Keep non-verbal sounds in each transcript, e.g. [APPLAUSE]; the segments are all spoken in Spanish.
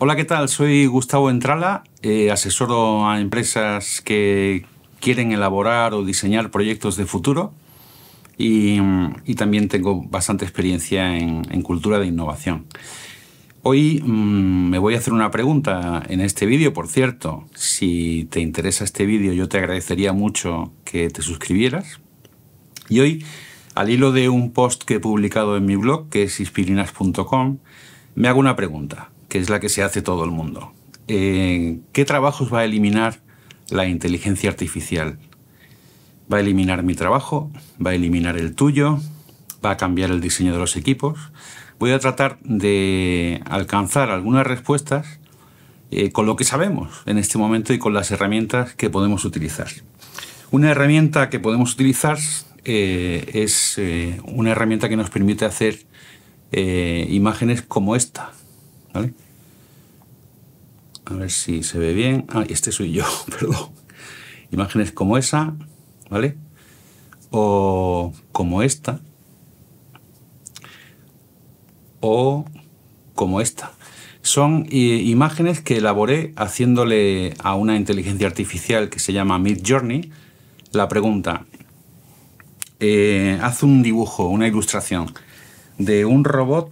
Hola, ¿qué tal? Soy Gustavo Entrala, eh, asesoro a empresas que quieren elaborar o diseñar proyectos de futuro y, también tengo bastante experiencia en, cultura de innovación. Hoy mm, me voy a hacer una pregunta en este vídeo, por cierto. Si te interesa este vídeo, yo te agradecería mucho que te suscribieras. Y hoy, al hilo de un post que he publicado en mi blog, que es inspirinas.com, me hago una pregunta que es la que se hace todo el mundo. Eh, ¿Qué trabajos va a eliminar la inteligencia artificial? Va a eliminar mi trabajo, va a eliminar el tuyo, va a cambiar el diseño de los equipos. Voy a tratar de alcanzar algunas respuestas eh, con lo que sabemos en este momento y con las herramientas que podemos utilizar. Una herramienta que podemos utilizar eh, es una herramienta que nos permite hacer imágenes como esta. A ver si se ve bien. Ah, este soy yo, [LAUGHS] perdón. Imágenes como esa, ¿vale? O como esta. O como esta. Son eh, imágenes que elaboré haciéndole a una inteligencia artificial que se llama Mid Journey la pregunta. Eh, haz un dibujo, una ilustración de un robot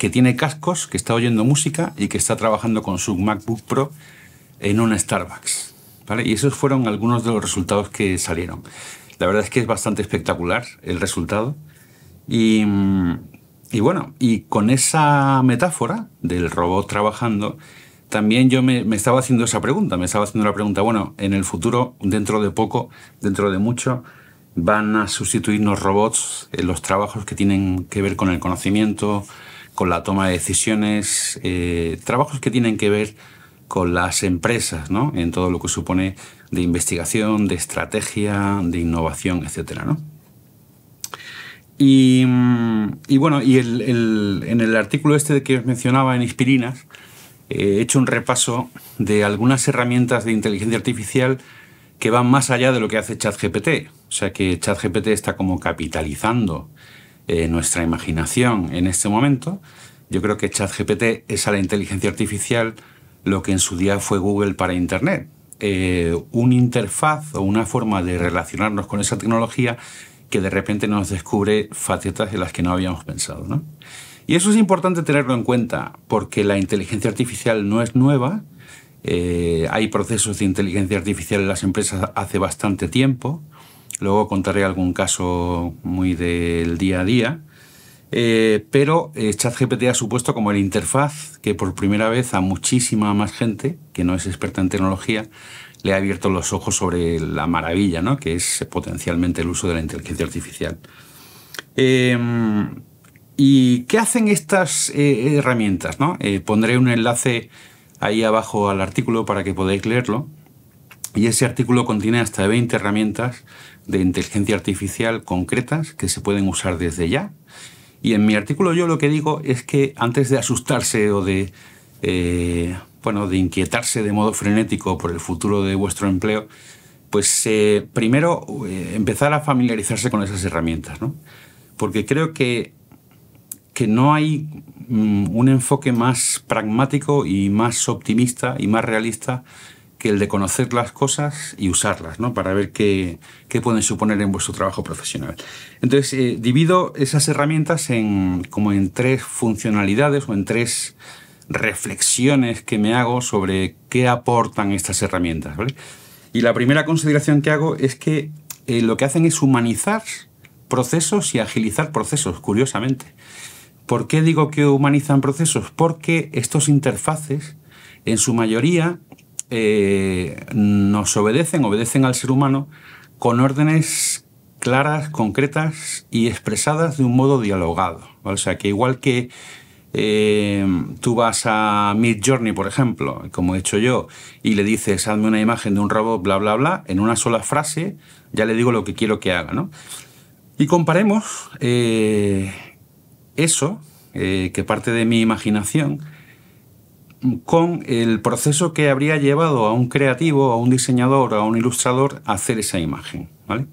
que tiene cascos, que está oyendo música y que está trabajando con su MacBook Pro en un Starbucks. ¿vale? Y esos fueron algunos de los resultados que salieron. La verdad es que es bastante espectacular el resultado. Mm, y, bueno, y con esa metáfora del robot trabajando, también yo me, me, estaba haciendo esa pregunta, me estaba haciendo la pregunta, bueno, en el futuro, dentro de poco, dentro de mucho, van a sustituirnos robots en los trabajos que tienen que ver con el conocimiento, con la toma de decisiones, eh, trabajos que tienen que ver con las empresas, ¿no? En todo lo que supone de investigación, de estrategia, de innovación, etcétera, Y, bueno, y en el artículo este que os mencionaba en Inspirinas, eh, he hecho un repaso de algunas herramientas de inteligencia artificial que van más allá de lo que hace ChatGPT. O sea que ChatGPT está como capitalizando eh, nuestra imaginación en este momento. Yo creo que ChatGPT es a la inteligencia artificial lo que en su día fue Google para Internet. Eh, ...un interfaz o una forma de relacionarnos con esa tecnología que de repente nos descubre facetas de las que no habíamos pensado. Y eso es importante tenerlo en cuenta, porque la inteligencia artificial no es nueva. Eh, hay procesos de inteligencia artificial en las empresas hace bastante tiempo. Luego contaré algún caso muy del día a día. Eh, pero eh, ChatGPT ha supuesto como el interfaz que por primera vez a muchísima más gente que no es experta en tecnología le ha abierto los ojos sobre la maravilla ¿no? que es potencialmente el uso de la inteligencia artificial. Em, ¿Y qué hacen estas eh, herramientas? pondré un enlace ahí abajo al artículo para que podáis leerlo. Y ese artículo contiene hasta 20 herramientas de inteligencia artificial concretas que se pueden usar desde ya. Y en mi artículo yo lo que digo es que antes de asustarse o de, eh, bueno, de inquietarse de modo frenético por el futuro de vuestro empleo, pues eh, primero eh, empezar a familiarizarse con esas herramientas, Porque creo que, que no hay mm, un enfoque más pragmático y más optimista y más realista que el de conocer las cosas y usarlas, ¿no? Para ver qué, pueden suponer en vuestro trabajo profesional. Entonces, eh, divido esas herramientas en, como en tres funcionalidades o en tres reflexiones que me hago sobre qué aportan estas herramientas, Y la primera consideración que hago es que eh, lo que hacen es humanizar procesos y agilizar procesos, curiosamente. ¿Por qué digo que humanizan procesos? Porque estos interfaces, en su mayoría, eh, nos obedecen, obedecen al ser humano con órdenes claras, concretas y expresadas de un modo dialogado. O sea, que igual que eh, tú vas a Mid Journey, por ejemplo, como he hecho yo, y le dices, hazme una imagen de un robot, bla, bla, bla, en una sola frase ya le digo lo que quiero que haga, ¿no? Y comparemos eh, eso, que parte de mi imaginación, con el proceso que habría llevado a un creativo, a un diseñador, a un ilustrador a hacer esa imagen. ¿vale?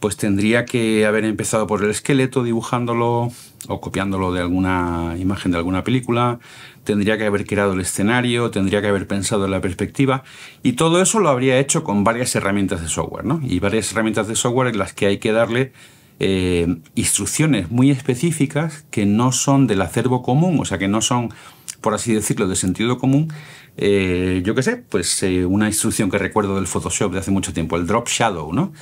Pues tendría que haber empezado por el esqueleto dibujándolo o copiándolo de alguna imagen de alguna película, tendría que haber creado el escenario, tendría que haber pensado en la perspectiva y todo eso lo habría hecho con varias herramientas de software ¿no? y varias herramientas de software en las que hay que darle eh, instrucciones muy específicas que no son del acervo común, o sea que no son por así decirlo, de sentido común, eh, yo qué sé, pues eh, una instrucción que recuerdo del Photoshop de hace mucho tiempo, el drop shadow, ¿no?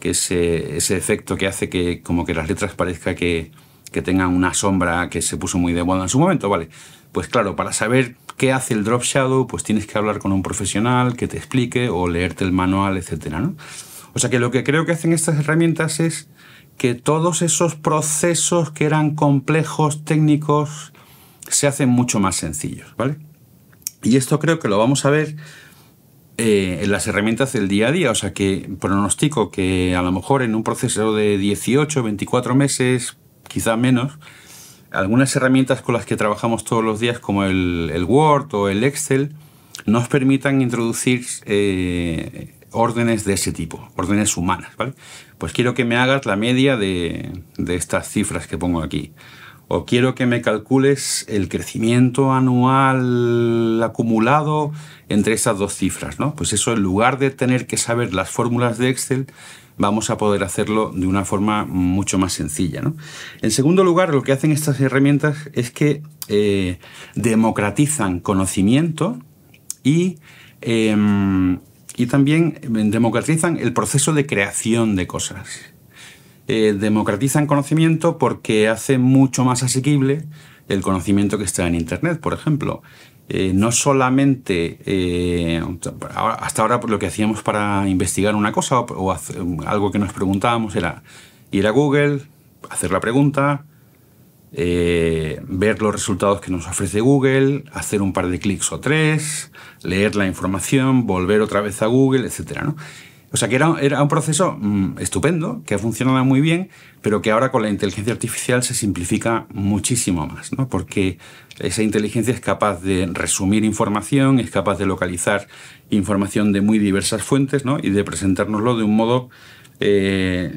Que es eh, ese efecto que hace que como que las letras parezca que, que tengan una sombra que se puso muy de moda en su momento, ¿vale? Pues claro, para saber qué hace el drop shadow, pues tienes que hablar con un profesional que te explique o leerte el manual, etcétera, ¿no? O sea que lo que creo que hacen estas herramientas es que todos esos procesos que eran complejos, técnicos, se hacen mucho más sencillos, ¿vale? Y esto creo que lo vamos a ver eh, en las herramientas del día a día, o sea que pronostico que a lo mejor en un proceso de 18, 24 meses, quizá menos, algunas herramientas con las que trabajamos todos los días, como el, Word o el Excel, nos permitan introducir eh, órdenes de ese tipo, órdenes humanas, ¿vale? Pues quiero que me hagas la media de estas cifras que pongo aquí o quiero que me calcules el crecimiento anual acumulado entre esas dos cifras, ¿no? Pues eso, en lugar de tener que saber las fórmulas de Excel, vamos a poder hacerlo de una forma mucho más sencilla, En segundo lugar, lo que hacen estas herramientas es que eh, democratizan conocimiento em, y también democratizan el proceso de creación de cosas. Eh, democratizan conocimiento porque hace mucho más asequible el conocimiento que está en Internet, por ejemplo. Eh, no solamente eh, hasta ahora pues, lo que hacíamos para investigar una cosa o, algo que nos preguntábamos era ir a Google, hacer la pregunta, ver los resultados que nos ofrece Google, hacer un par de clics o tres, leer la información, volver otra vez a Google, etc. O sea que era, un proceso mm, estupendo, que ha funcionado muy bien, pero que ahora con la inteligencia artificial se simplifica muchísimo más, ¿no? porque esa inteligencia es capaz de resumir información, es capaz de localizar información de muy diversas fuentes ¿no? y de presentárnoslo de un modo eh,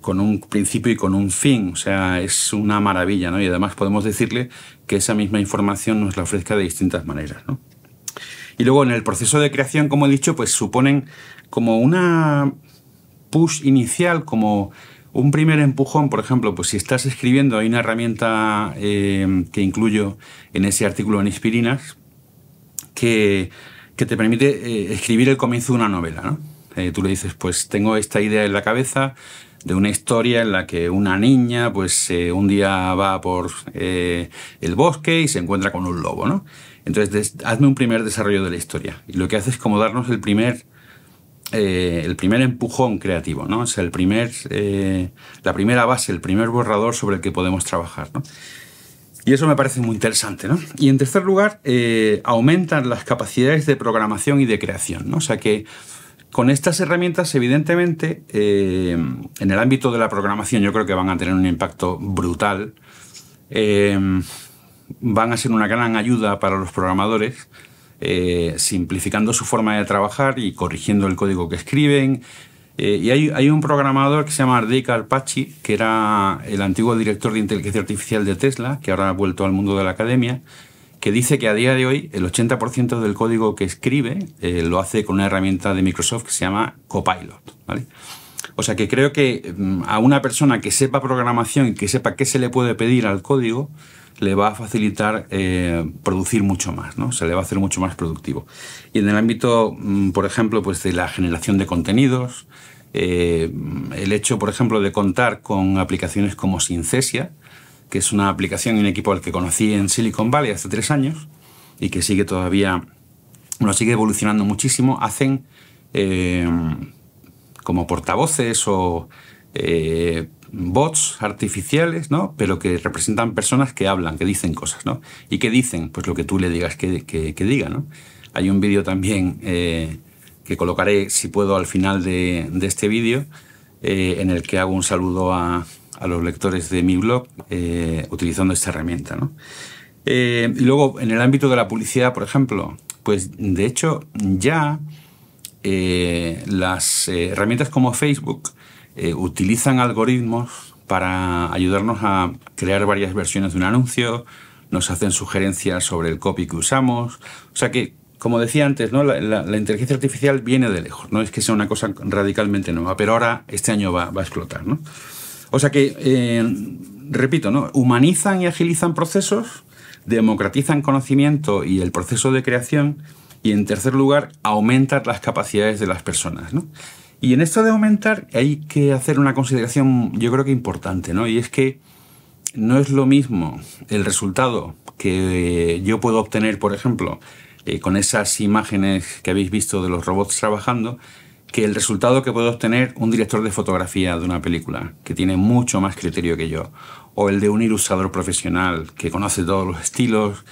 con un principio y con un fin. O sea, es una maravilla, ¿no? Y además podemos decirle que esa misma información nos la ofrezca de distintas maneras, ¿no? Y luego en el proceso de creación, como he dicho, pues suponen como una push inicial, como un primer empujón, por ejemplo, pues si estás escribiendo, hay una herramienta eh, que incluyo en ese artículo en Inspirinas que, te permite eh, escribir el comienzo de una novela. Eh, tú le dices, pues tengo esta idea en la cabeza, de una historia en la que una niña, pues eh, un día va por eh, el bosque y se encuentra con un lobo, ¿no? Entonces, hazme un primer desarrollo de la historia. Y lo que hace es como darnos el primer, eh, el primer empujón creativo, ¿no? O el primer, la primera base, el primer borrador sobre el que podemos trabajar, Y eso me parece muy interesante, ¿no? Y en tercer lugar, aumentan las capacidades de programación y de creación, ¿no? O sea que con estas herramientas, evidentemente, eh, en el ámbito de la programación yo creo que van a tener un impacto brutal. Eh, van a ser una gran ayuda para los programadores, eh, simplificando su forma de trabajar y corrigiendo el código que escriben. y hay, un programador que se llama Rick pachi que era el antiguo director de inteligencia artificial de Tesla, que ahora ha vuelto al mundo de la academia, que dice que a día de hoy el 80% del código que escribe eh, lo hace con una herramienta de Microsoft que se llama Copilot. O sea que creo que mm, a una persona que sepa programación y que sepa qué se le puede pedir al código, le va a facilitar eh, producir mucho más, ¿no? Se le va a hacer mucho más productivo. Y en el ámbito, mm, por ejemplo, pues de la generación de contenidos, eh, el hecho, por ejemplo, de contar con aplicaciones como Syncesia, que es una aplicación y un equipo al que conocí en Silicon Valley hace tres años y que sigue todavía, bueno, sigue evolucionando muchísimo, hacen eh, como portavoces o eh, bots artificiales, ¿no? Pero que representan personas que hablan, que dicen cosas, ¿no? ¿Y que dicen? Pues lo que tú le digas que, que, diga, ¿no? Hay un vídeo también eh, que colocaré, si puedo, al final de, de este vídeo, en el que hago un saludo a, a los lectores de mi blog eh, utilizando esta herramienta. ¿no? Eh, luego, en el ámbito de la publicidad, por ejemplo, pues de hecho ya eh, las herramientas como Facebook utilizan algoritmos para ayudarnos a crear varias versiones de un anuncio, nos hacen sugerencias sobre el copy que usamos, o sea que como decía antes, La, inteligencia artificial viene de lejos, no es que sea una cosa radicalmente nueva, pero ahora este año va, va a explotar. ¿no? O sea que, eh, repito, humanizan y agilizan procesos, democratizan conocimiento y el proceso de creación, y en tercer lugar, aumentan las capacidades de las personas. ¿no? Y en esto de aumentar hay que hacer una consideración yo creo que importante, ¿no? y es que no es lo mismo el resultado que eh, yo puedo obtener, por ejemplo, eh, con esas imágenes que habéis visto de los robots trabajando, que el resultado que puede obtener un director de fotografía de una película, que tiene mucho más criterio que yo, o el de un ilustrador profesional que conoce todos los estilos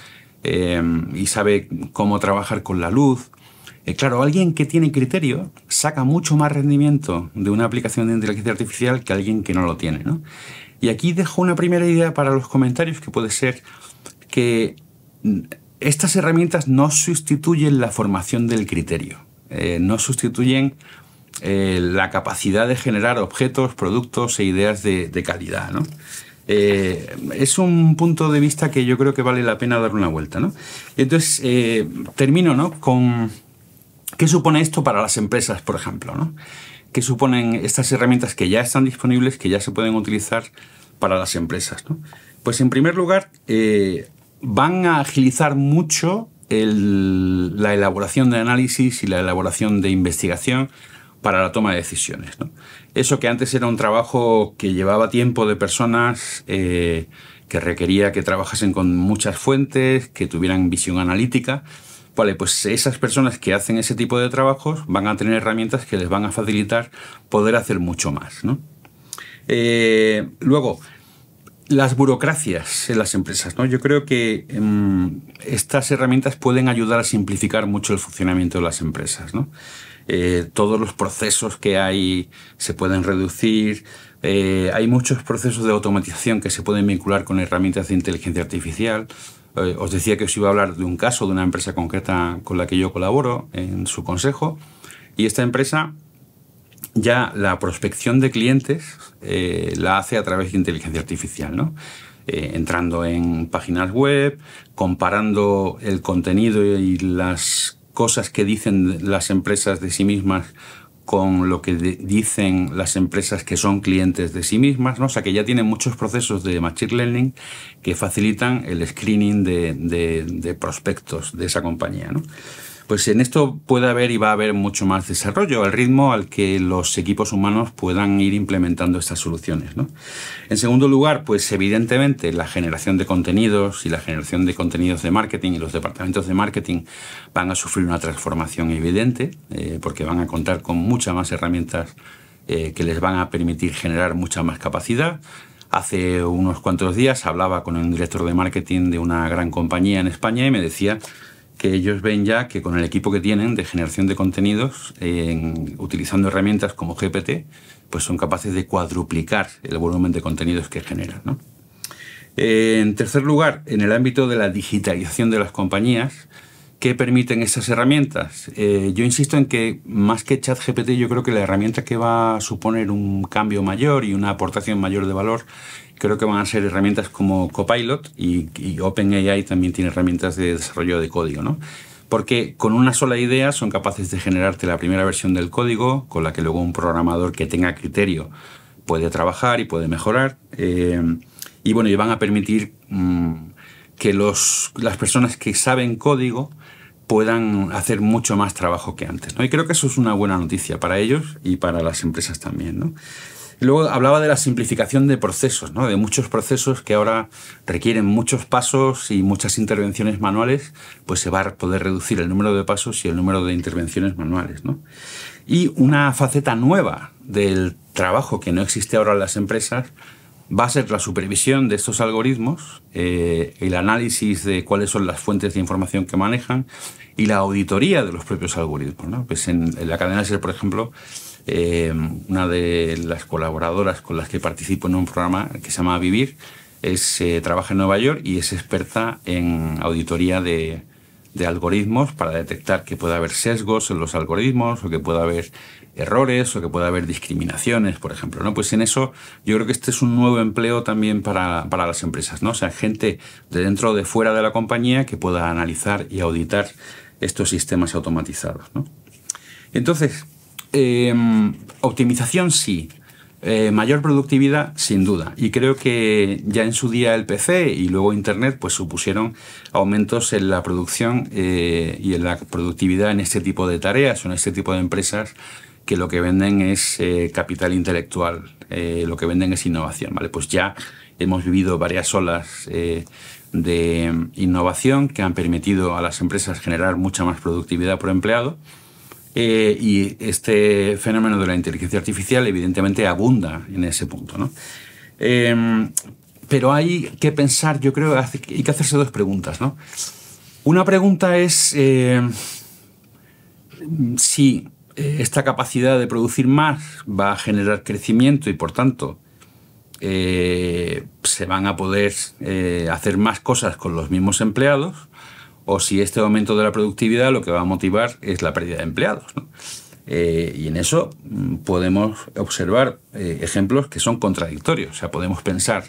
eh, y sabe cómo trabajar con la luz. Eh, claro, alguien que tiene criterio saca mucho más rendimiento de una aplicación de inteligencia artificial que alguien que no lo tiene. Y aquí dejo una primera idea para los comentarios que puede ser que mm, estas herramientas no sustituyen la formación del criterio. Eh, no sustituyen eh, la capacidad de generar objetos, productos e ideas de, calidad. ¿no? Eh, es un punto de vista que yo creo que vale la pena dar una vuelta. ¿no? Entonces, termino con qué supone esto para las empresas, por ejemplo. ¿no? ¿Qué suponen estas herramientas que ya están disponibles, que ya se pueden utilizar para las empresas? Pues en primer lugar, van a agilizar mucho la elaboración de análisis y la elaboración de investigación para la toma de decisiones. Eso que antes era un trabajo que llevaba tiempo de personas, eh, que requería que trabajasen con muchas fuentes, que tuvieran visión analítica, Vale, pues esas personas que hacen ese tipo de trabajos van a tener herramientas que les van a facilitar poder hacer mucho más. Eh, luego, las burocracias en las empresas. ¿no? Yo creo que em, estas herramientas pueden ayudar a simplificar mucho el funcionamiento de las empresas. ¿no? Eh, todos los procesos que hay se pueden reducir. Eh, hay muchos procesos de automatización que se pueden vincular con herramientas de inteligencia artificial. Eh, os decía que os iba a hablar de un caso de una empresa concreta con la que yo colaboro en su consejo. Y esta empresa ya la prospección de clientes eh, la hace a través de inteligencia artificial, ¿no? Eh, entrando en páginas web, comparando el contenido y las cosas que dicen las empresas de sí mismas con lo que dicen las empresas que son clientes de sí mismas, ¿no? o sea que ya tienen muchos procesos de Machine Learning que facilitan el screening de, de, de prospectos de esa compañía. ¿no? pues en esto puede haber y va a haber mucho más desarrollo al ritmo al que los equipos humanos puedan ir implementando estas soluciones. En segundo lugar, pues evidentemente la generación de contenidos y la generación de contenidos de marketing y los departamentos de marketing van a sufrir una transformación evidente eh, porque van a contar con muchas más herramientas eh, que les van a permitir generar mucha más capacidad. Hace unos cuantos días hablaba con un director de marketing de una gran compañía en España y me decía que ellos ven ya que con el equipo que tienen de generación de contenidos, utilizando herramientas como GPT, pues son capaces de cuadruplicar el volumen de contenidos que generan. Eh, en tercer lugar, en el ámbito de la digitalización de las compañías, ¿Qué permiten esas herramientas? Eh, yo insisto en que más que ChatGPT, yo creo que la herramienta que va a suponer un cambio mayor y una aportación mayor de valor, creo que van a ser herramientas como Copilot y, OpenAI también tiene herramientas de desarrollo de código, ¿no? Porque con una sola idea son capaces de generarte la primera versión del código, con la que luego un programador que tenga criterio puede trabajar y puede mejorar. Eh, y bueno, y van a permitir mm, que los, las personas que saben código puedan hacer mucho más trabajo que antes. ¿no? Y creo que eso es una buena noticia para ellos y para las empresas también. Luego hablaba de la simplificación de procesos, ¿no? de muchos procesos que ahora requieren muchos pasos y muchas intervenciones manuales, pues se va a poder reducir el número de pasos y el número de intervenciones manuales. Y una faceta nueva del trabajo que no existe ahora en las empresas va a ser la supervisión de estos algoritmos, eh, el análisis de cuáles son las fuentes de información que manejan y la auditoría de los propios algoritmos. Pues en, la cadena SER, por ejemplo, eh, una de las colaboradoras con las que participo en un programa que se llama Vivir, es, eh, trabaja en Nueva York y es experta en auditoría de, de algoritmos para detectar que puede haber sesgos en los algoritmos o que pueda haber errores o que pueda haber discriminaciones, por ejemplo. ¿no? Pues en eso yo creo que este es un nuevo empleo también para, las empresas, ¿no? O sea, gente de dentro o de fuera de la compañía que pueda analizar y auditar estos sistemas automatizados. Entonces, em, optimización sí. Eh, mayor productividad, sin duda. Y creo que ya en su día el PC y luego Internet pues supusieron aumentos en la producción eh, y en la productividad en este tipo de tareas o en este tipo de empresas que lo que venden es eh, capital intelectual, lo que venden es innovación. ¿vale? Pues ya hemos vivido varias olas de innovación que han permitido a las empresas generar mucha más productividad por empleado eh, y este fenómeno de la inteligencia artificial evidentemente abunda en ese punto. Em, pero hay que pensar, yo creo, hay que hacerse dos preguntas. ¿no? Una pregunta es eh, si eh, esta capacidad de producir más va a generar crecimiento y por tanto se van a poder hacer más cosas con los mismos empleados o si este aumento de la productividad lo que va a motivar es la pérdida de empleados. Eh, y en eso mm, podemos observar eh, ejemplos que son contradictorios. O sea, podemos pensar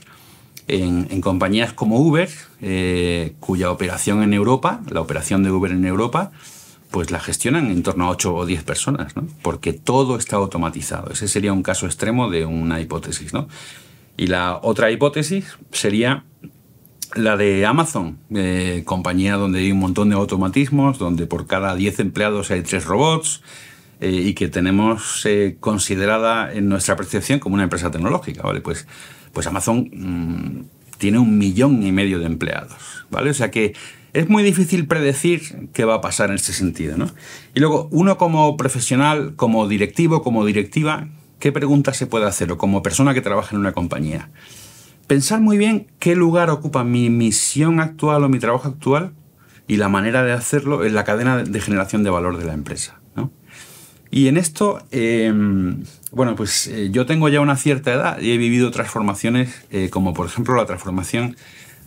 en, compañías como Uber, eh, cuya operación en Europa, la operación de Uber en Europa, pues la gestionan en torno a 8 o 10 personas, porque todo está automatizado. Ese sería un caso extremo de una hipótesis. ¿no? Y la otra hipótesis sería la de Amazon, eh, compañía donde hay un montón de automatismos, donde por cada 10 empleados hay 3 robots eh, y que tenemos eh, considerada en nuestra percepción como una empresa tecnológica, ¿vale? Pues, pues Amazon mm, tiene un millón y medio de empleados, ¿vale? O sea que es muy difícil predecir qué va a pasar en ese sentido, ¿no? Y luego, uno como profesional, como directivo, como directiva, ¿qué pregunta se puede hacer? O como persona que trabaja en una compañía pensar muy bien qué lugar ocupa mi misión actual o mi trabajo actual y la manera de hacerlo en la cadena de generación de valor de la empresa. Y en esto, em, bueno, pues eh, yo tengo ya una cierta edad y he vivido transformaciones eh, como por ejemplo la transformación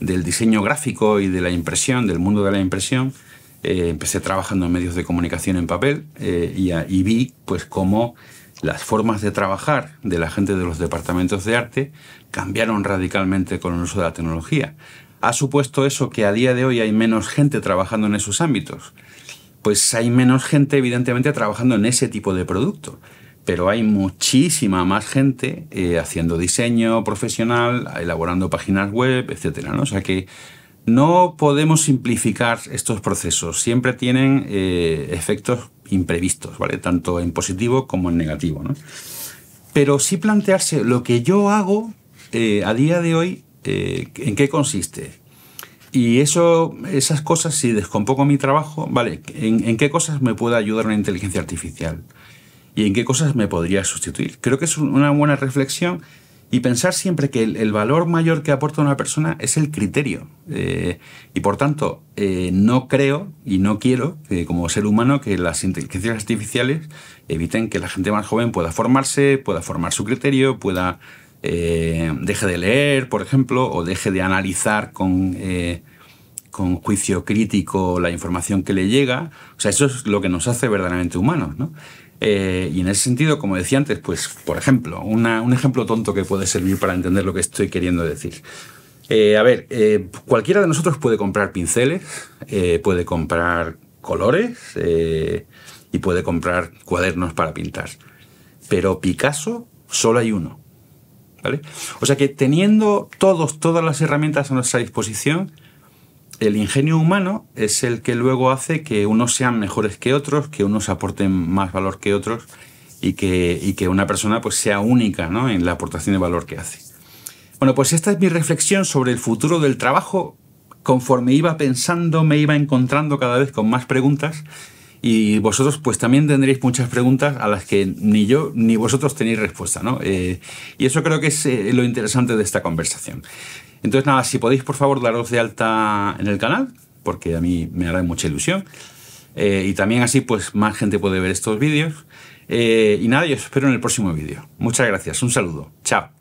del diseño gráfico y de la impresión, del mundo de la impresión. Eh, empecé trabajando en medios de comunicación en papel y, y vi pues cómo las formas de trabajar de la gente de los departamentos de arte cambiaron radicalmente con el uso de la tecnología. ¿Ha supuesto eso que a día de hoy hay menos gente trabajando en esos ámbitos? Pues hay menos gente evidentemente trabajando en ese tipo de producto, pero hay muchísima más gente eh, haciendo diseño profesional, elaborando páginas web, etc. ¿no? O sea que no podemos simplificar estos procesos, siempre tienen eh, efectos imprevistos, ¿vale? Tanto en positivo como en negativo, Pero sí plantearse lo que yo hago eh, a día de hoy, eh, ¿en qué consiste? Y eso, esas cosas, si descompongo mi trabajo, vale, ¿en, qué cosas me puede ayudar una inteligencia artificial? ¿Y en qué cosas me podría sustituir? Creo que es una buena reflexión y pensar siempre que el, valor mayor que aporta una persona es el criterio. Eh, y por tanto, eh, no creo y no quiero, como ser humano, que las inteligencias artificiales eviten que la gente más joven pueda formarse, pueda formar su criterio, pueda eh, deje de leer, por ejemplo, o deje de analizar con, con juicio crítico la información que le llega. O sea, eso es lo que nos hace verdaderamente humanos. ¿no? Eh, y en ese sentido, como decía antes, pues, por ejemplo, un ejemplo tonto que puede servir para entender lo que estoy queriendo decir. Eh, a ver, eh, cualquiera de nosotros puede comprar pinceles, puede comprar colores y puede comprar cuadernos para pintar. Pero Picasso solo hay uno. ¿Vale? O sea que teniendo todos, todas las herramientas a nuestra disposición, el ingenio humano es el que luego hace que unos sean mejores que otros, que unos aporten más valor que otros y que, una persona pues, sea única en la aportación de valor que hace. Bueno, pues esta es mi reflexión sobre el futuro del trabajo. Conforme iba pensando, me iba encontrando cada vez con más preguntas y vosotros pues también tendréis muchas preguntas a las que ni yo ni vosotros tenéis respuesta, ¿no? Eh, y eso creo que es eh, lo interesante de esta conversación. Entonces nada, si podéis por favor daros de alta en el canal, porque a mí me hará mucha ilusión. Eh, y también así pues más gente puede ver estos vídeos. y nada, yo os espero en el próximo vídeo. Muchas gracias, un saludo, chao.